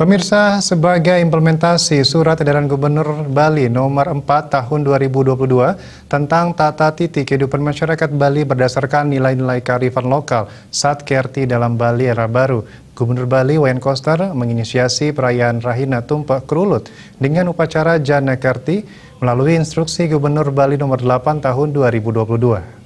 Pemirsa, sebagai implementasi Surat Edaran Gubernur Bali Nomor 4 Tahun 2022 tentang tata titik kehidupan masyarakat Bali berdasarkan nilai-nilai kearifan lokal saat KRT dalam Bali era baru, Gubernur Bali Wayan Koster menginisiasi perayaan Rahina Tumpak Kerulut dengan upacara Jana Kerti melalui instruksi Gubernur Bali Nomor 8 Tahun 2022.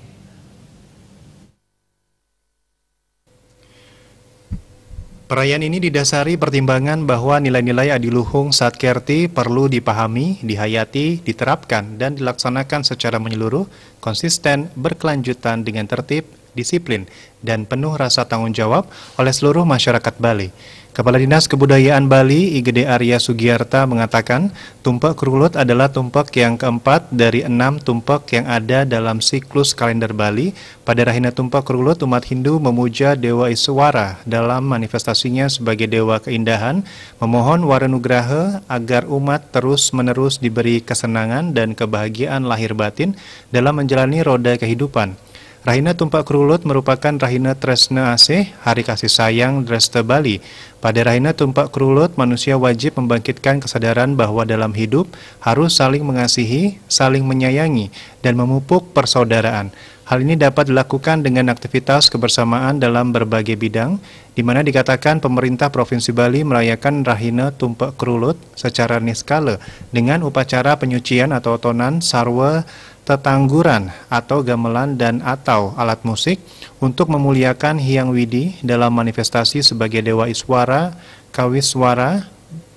Perayaan ini didasari pertimbangan bahwa nilai-nilai adiluhung Satkerti perlu dipahami, dihayati, diterapkan, dan dilaksanakan secara menyeluruh, konsisten, berkelanjutan dengan tertib, disiplin, dan penuh rasa tanggung jawab oleh seluruh masyarakat Bali. Kepala Dinas Kebudayaan Bali, IGD Arya Sugiarta mengatakan, tumpak kerulut adalah tumpak yang keempat dari enam tumpak yang ada dalam siklus kalender Bali. Pada rahina tumpak kerulut, umat Hindu memuja Dewa Iswara dalam manifestasinya sebagai Dewa Keindahan, memohon Waranugraha agar umat terus-menerus diberi kesenangan dan kebahagiaan lahir batin dalam menjalani roda kehidupan. Rahina Tumpak Krulut merupakan Rahina Tresna Asih, Hari Kasih Sayang Dreste Bali. Pada Rahina Tumpak Krulut, manusia wajib membangkitkan kesadaran bahwa dalam hidup harus saling mengasihi, saling menyayangi, dan memupuk persaudaraan. Hal ini dapat dilakukan dengan aktivitas kebersamaan dalam berbagai bidang, di mana dikatakan pemerintah Provinsi Bali merayakan Rahina Tumpak Krulut secara niskala dengan upacara penyucian atau tonan sarwa tetangguran atau gamelan dan atau alat musik untuk memuliakan Hyang Widi dalam manifestasi sebagai Dewa Iswara, Kawiswara,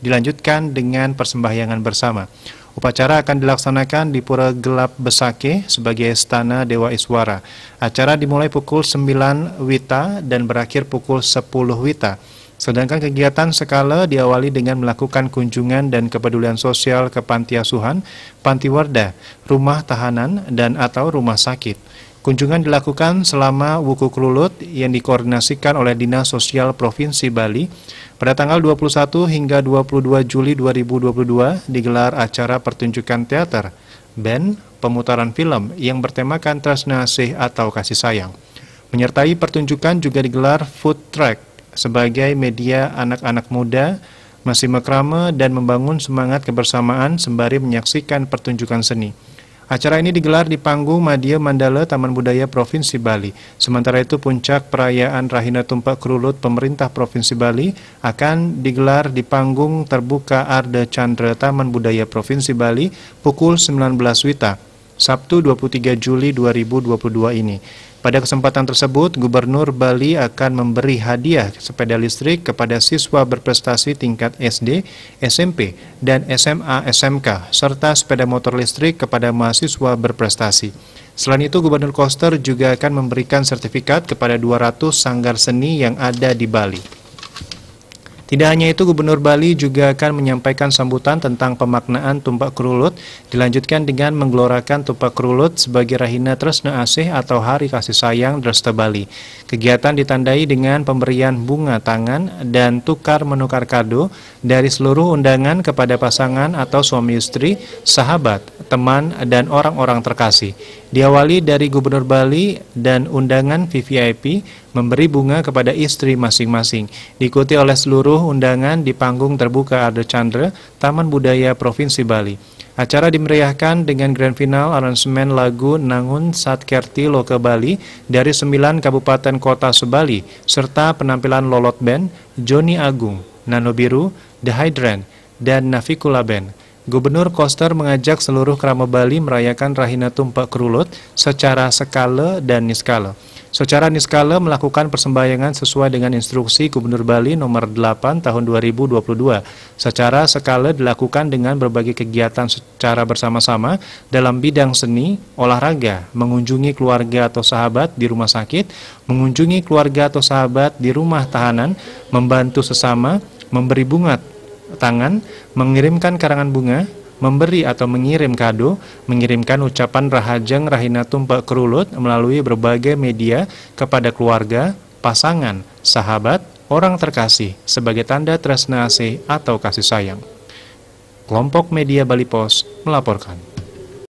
dilanjutkan dengan persembahyangan bersama. Upacara akan dilaksanakan di Pura Gelap Besake sebagai istana Dewa Iswara. Acara dimulai pukul 9 Wita dan berakhir pukul 10 Wita. Sedangkan kegiatan skala diawali dengan melakukan kunjungan dan kepedulian sosial ke panti asuhan, panti warda, rumah tahanan, dan atau rumah sakit. Kunjungan dilakukan selama Wuku Kelulut yang dikoordinasikan oleh Dinas Sosial Provinsi Bali. Pada tanggal 21 hingga 22 Juli 2022 digelar acara pertunjukan teater, band, pemutaran film yang bertemakan transnasih atau Kasih Sayang. Menyertai pertunjukan juga digelar food track sebagai media anak-anak muda, masih mekrama dan membangun semangat kebersamaan sembari menyaksikan pertunjukan seni. Acara ini digelar di panggung Madia Mandala Taman Budaya Provinsi Bali. Sementara itu puncak perayaan Rahina Tumpak Kerulut pemerintah Provinsi Bali akan digelar di panggung terbuka Arda Chandra Taman Budaya Provinsi Bali pukul 19 Wita. Sabtu 23 Juli 2022 ini. Pada kesempatan tersebut, Gubernur Bali akan memberi hadiah sepeda listrik kepada siswa berprestasi tingkat SD, SMP, dan SMA SMK, serta sepeda motor listrik kepada mahasiswa berprestasi. Selain itu, Gubernur Koster juga akan memberikan sertifikat kepada 200 sanggar seni yang ada di Bali. Tidak hanya itu, Gubernur Bali juga akan menyampaikan sambutan tentang pemaknaan tumpak kerulut, dilanjutkan dengan menggelorakan tumpak kerulut sebagai rahina Tresna Asih atau Hari Kasih Sayang Dresta Bali. Kegiatan ditandai dengan pemberian bunga tangan dan tukar-menukar kado dari seluruh undangan kepada pasangan atau suami istri, sahabat, teman, dan orang-orang terkasih. Diawali dari Gubernur Bali dan undangan VVIP memberi bunga kepada istri masing-masing. Diikuti oleh seluruh undangan di panggung terbuka Ardo Chandra, Taman Budaya Provinsi Bali. Acara dimeriahkan dengan grand final aransemen lagu Nangun Satkerti Loka Bali dari 9 kabupaten kota sebali serta penampilan Lolot Band, Joni Agung, Nano Biru, The Hydrant, dan Navikula Band. Gubernur Koster mengajak seluruh kerama Bali merayakan Rahina Tumpak Kerulut secara sekala dan niskala. Secara niskala melakukan persembayangan sesuai dengan instruksi Gubernur Bali nomor 8 tahun 2022. Secara sekala dilakukan dengan berbagai kegiatan secara bersama-sama dalam bidang seni, olahraga, mengunjungi keluarga atau sahabat di rumah sakit, mengunjungi keluarga atau sahabat di rumah tahanan, membantu sesama, memberi bunga tangan, mengirimkan karangan bunga, memberi atau mengirim kado, mengirimkan ucapan rahajeng rahinatum tumpak kerulut melalui berbagai media kepada keluarga, pasangan, sahabat, orang terkasih sebagai tanda tresna atau kasih sayang. Kelompok media Bali Pos melaporkan.